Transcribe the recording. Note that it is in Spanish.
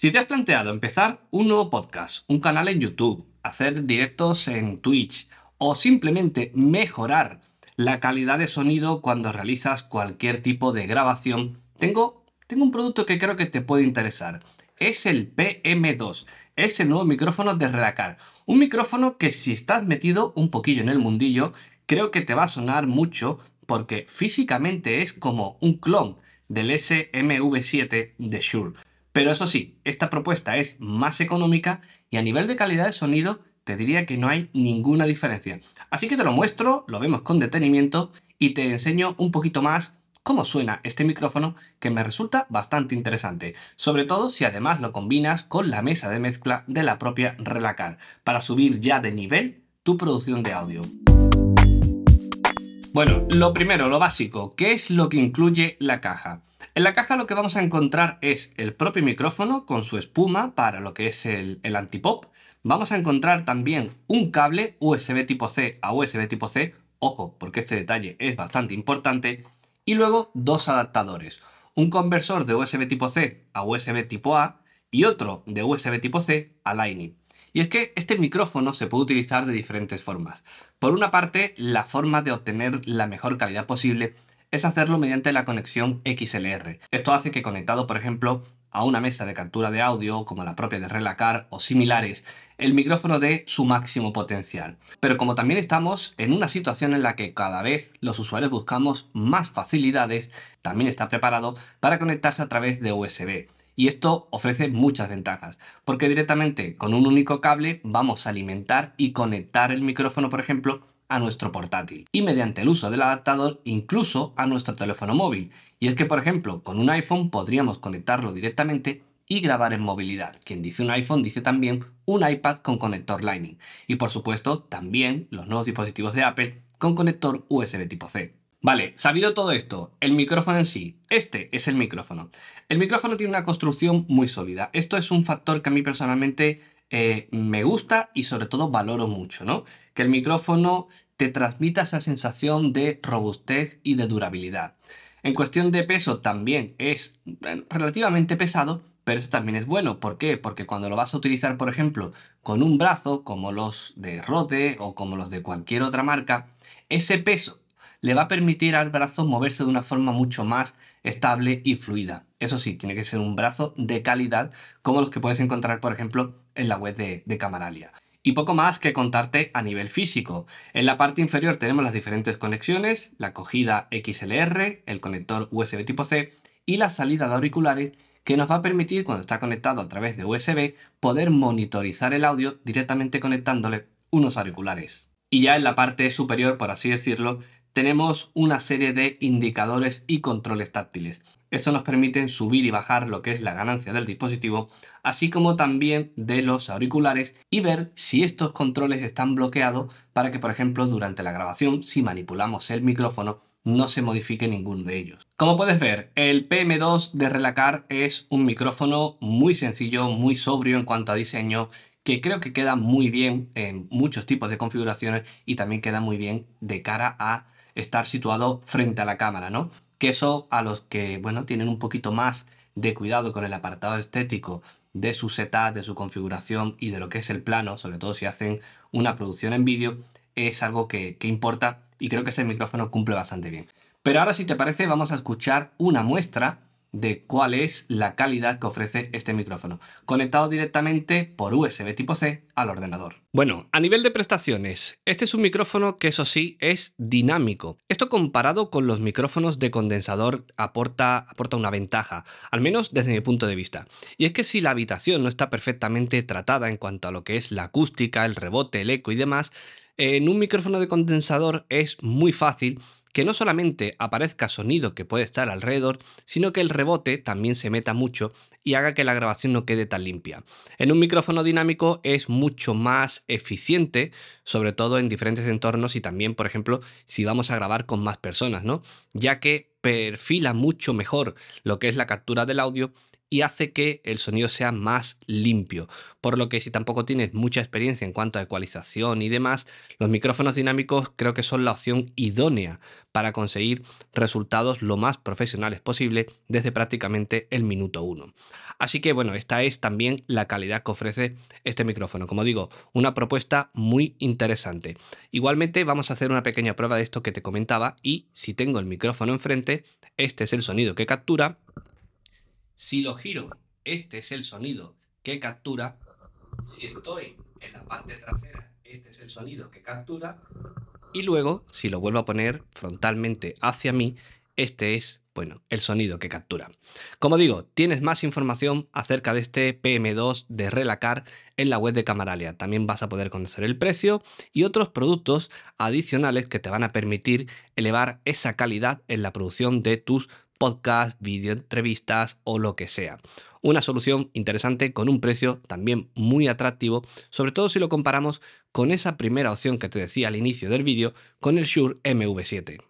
Si te has planteado empezar un nuevo podcast, un canal en YouTube, hacer directos en Twitch o simplemente mejorar la calidad de sonido cuando realizas cualquier tipo de grabación, tengo, un producto que creo que te puede interesar. Es el PM2, es el nuevo micrófono de Redacar Un micrófono que si estás metido un poquillo en el mundillo, creo que te va a sonar mucho porque físicamente es como un clon del SMV7 de Shure. Pero eso sí, esta propuesta es más económica y a nivel de calidad de sonido te diría que no hay ninguna diferencia. Así que te lo muestro, lo vemos con detenimiento y te enseño un poquito más cómo suena este micrófono que me resulta bastante interesante, sobre todo si además lo combinas con la mesa de mezcla de la propia Relacar, para subir ya de nivel tu producción de audio. Bueno, lo primero, lo básico, ¿qué es lo que incluye la caja? En la caja lo que vamos a encontrar es el propio micrófono con su espuma para lo que es el, el antipop. Vamos a encontrar también un cable USB tipo C a USB tipo C, ojo, porque este detalle es bastante importante, y luego dos adaptadores, un conversor de USB tipo C a USB tipo A y otro de USB tipo C a Lightning. Y es que este micrófono se puede utilizar de diferentes formas. Por una parte, la forma de obtener la mejor calidad posible es hacerlo mediante la conexión XLR. Esto hace que conectado, por ejemplo, a una mesa de captura de audio como la propia de Relacar o similares, el micrófono dé su máximo potencial. Pero como también estamos en una situación en la que cada vez los usuarios buscamos más facilidades, también está preparado para conectarse a través de USB. Y esto ofrece muchas ventajas, porque directamente con un único cable vamos a alimentar y conectar el micrófono, por ejemplo, a nuestro portátil y mediante el uso del adaptador incluso a nuestro teléfono móvil. Y es que, por ejemplo, con un iPhone podríamos conectarlo directamente y grabar en movilidad. Quien dice un iPhone dice también un iPad con conector Lightning. Y por supuesto, también los nuevos dispositivos de Apple con conector USB tipo C. Vale, sabido todo esto, el micrófono en sí, este es el micrófono. El micrófono tiene una construcción muy sólida. Esto es un factor que a mí personalmente eh, me gusta y sobre todo valoro mucho, ¿no? Que el micrófono te transmita esa sensación de robustez y de durabilidad. En cuestión de peso también es relativamente pesado, pero eso también es bueno. ¿Por qué? Porque cuando lo vas a utilizar, por ejemplo, con un brazo, como los de Rode o como los de cualquier otra marca, ese peso le va a permitir al brazo moverse de una forma mucho más estable y fluida. Eso sí, tiene que ser un brazo de calidad, como los que puedes encontrar, por ejemplo, en la web de, Camaralia. Y poco más que contarte a nivel físico. En la parte inferior tenemos las diferentes conexiones, la cogida XLR, el conector USB tipo C y la salida de auriculares que nos va a permitir cuando está conectado a través de USB poder monitorizar el audio directamente conectándole unos auriculares. Y ya en la parte superior, por así decirlo, tenemos una serie de indicadores y controles táctiles. Esto nos permite subir y bajar lo que es la ganancia del dispositivo, así como también de los auriculares y ver si estos controles están bloqueados para que, por ejemplo, durante la grabación, si manipulamos el micrófono, no se modifique ninguno de ellos. Como puedes ver, el PM2 de Relacar es un micrófono muy sencillo, muy sobrio en cuanto a diseño, que creo que queda muy bien en muchos tipos de configuraciones y también queda muy bien de cara a estar situado frente a la cámara, ¿no? que eso a los que, bueno, tienen un poquito más de cuidado con el apartado estético de su setup, de su configuración y de lo que es el plano, sobre todo si hacen una producción en vídeo, es algo que, que importa y creo que ese micrófono cumple bastante bien. Pero ahora si te parece vamos a escuchar una muestra de cuál es la calidad que ofrece este micrófono, conectado directamente por USB tipo C al ordenador. Bueno, a nivel de prestaciones, este es un micrófono que eso sí es dinámico. Esto comparado con los micrófonos de condensador aporta, aporta una ventaja, al menos desde mi punto de vista. Y es que si la habitación no está perfectamente tratada en cuanto a lo que es la acústica, el rebote, el eco y demás, en un micrófono de condensador es muy fácil que no solamente aparezca sonido que puede estar alrededor, sino que el rebote también se meta mucho y haga que la grabación no quede tan limpia. En un micrófono dinámico es mucho más eficiente, sobre todo en diferentes entornos y también, por ejemplo, si vamos a grabar con más personas, ¿no? Ya que perfila mucho mejor lo que es la captura del audio y hace que el sonido sea más limpio. Por lo que si tampoco tienes mucha experiencia en cuanto a ecualización y demás, los micrófonos dinámicos creo que son la opción idónea para conseguir resultados lo más profesionales posible desde prácticamente el minuto 1. Así que bueno, esta es también la calidad que ofrece este micrófono. Como digo, una propuesta muy interesante. Igualmente vamos a hacer una pequeña prueba de esto que te comentaba y si tengo el micrófono enfrente, este es el sonido que captura si lo giro, este es el sonido que captura. Si estoy en la parte trasera, este es el sonido que captura. Y luego, si lo vuelvo a poner frontalmente hacia mí, este es, bueno, el sonido que captura. Como digo, tienes más información acerca de este PM2 de Relacar en la web de Camaralia. También vas a poder conocer el precio y otros productos adicionales que te van a permitir elevar esa calidad en la producción de tus podcast, video entrevistas o lo que sea. Una solución interesante con un precio también muy atractivo, sobre todo si lo comparamos con esa primera opción que te decía al inicio del vídeo, con el Shure MV7.